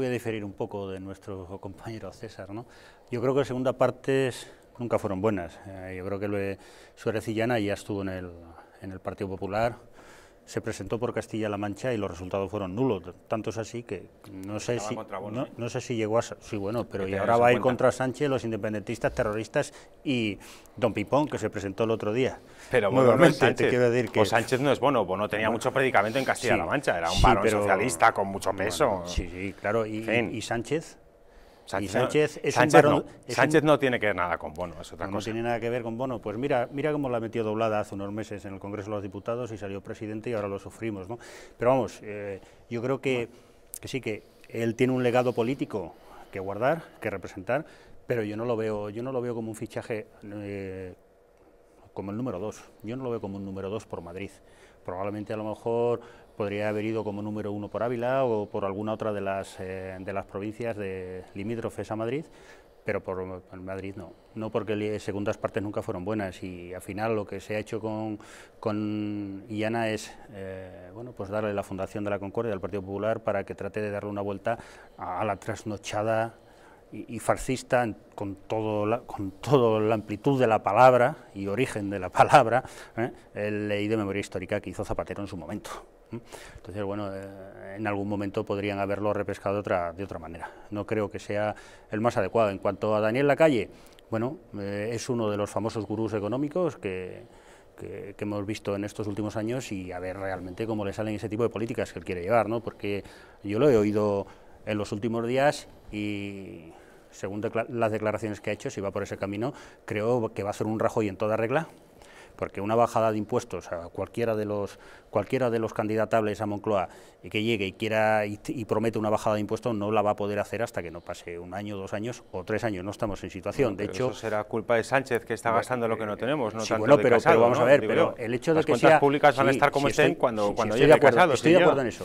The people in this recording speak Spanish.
Voy a diferir un poco de nuestro compañero César. ¿no? Yo creo que las segunda parte nunca fueron buenas. Eh, yo creo que Suárez y ya estuvo en el Partido Popular, se presentó por Castilla-La Mancha y los resultados fueron nulos. Tanto es así que no sé, si, ¿eh? no, sé si llegó a... Sí, bueno, pero y ahora va a ir contra Sánchez, los independentistas, terroristas y Don Pipón, que se presentó el otro día. Pero bueno, te quiero decir que... Pues Sánchez no es bueno, no tenía mucho predicamento en Castilla-La Mancha, era un sí, socialista con mucho peso. sí, sí, claro, y Sánchez Sánchez, Sánchez, no. Sánchez tiene que ver nada con Bono, no tiene nada que ver con Bono. Pues mira, mira cómo la metido doblada hace unos meses en el Congreso de los Diputados y salió presidente y ahora lo sufrimos. ¿no? Pero vamos, eh, yo creo que, sí, que él tiene un legado político que guardar, que representar, pero yo no lo veo, yo no lo veo como un fichaje eh, como el número dos, Yo no lo veo como un número dos por Madrid. Probablemente a lo mejor podría haber ido como número uno por Ávila o por alguna otra de las, eh, de las provincias de limítrofes a Madrid, pero por, Madrid no. No porque segundas partes nunca fueron buenas y al final lo que se ha hecho con, con es eh, bueno, pues darle la fundación de la Concordia al Partido Popular para que trate de darle una vuelta a la trasnochada y, farcista con, todo con toda la amplitud de la palabra y origen de la palabra, ¿eh? leí de memoria histórica que hizo Zapatero en su momento. ¿eh? Entonces, bueno, eh, en algún momento podrían haberlo repescado de otra, manera. No creo que sea el más adecuado. En cuanto a Daniel Lacalle, bueno, eh, es uno de los famosos gurús económicos que, que, hemos visto en estos últimos años y a ver realmente cómo le salen ese tipo de políticas que él quiere llevar, ¿no? Porque yo lo he oído en los últimos días y según las declaraciones que ha hecho, si va por ese camino, creo que va a ser un y en toda regla, porque una bajada de impuestos a cualquiera de los cualquiera de los candidatables a Moncloa y que llegue y quiera y, promete una bajada de impuestos no la va a poder hacer hasta que no pase un año, dos años o tres años. No estamos en situación. de hecho, eso será culpa de Sánchez que está gastando lo que no tenemos. No tanto pero, de vamos a ver. pero el hecho de las que públicas van a estar como estén cuando llegue de acuerdo, Estoy de acuerdo en eso.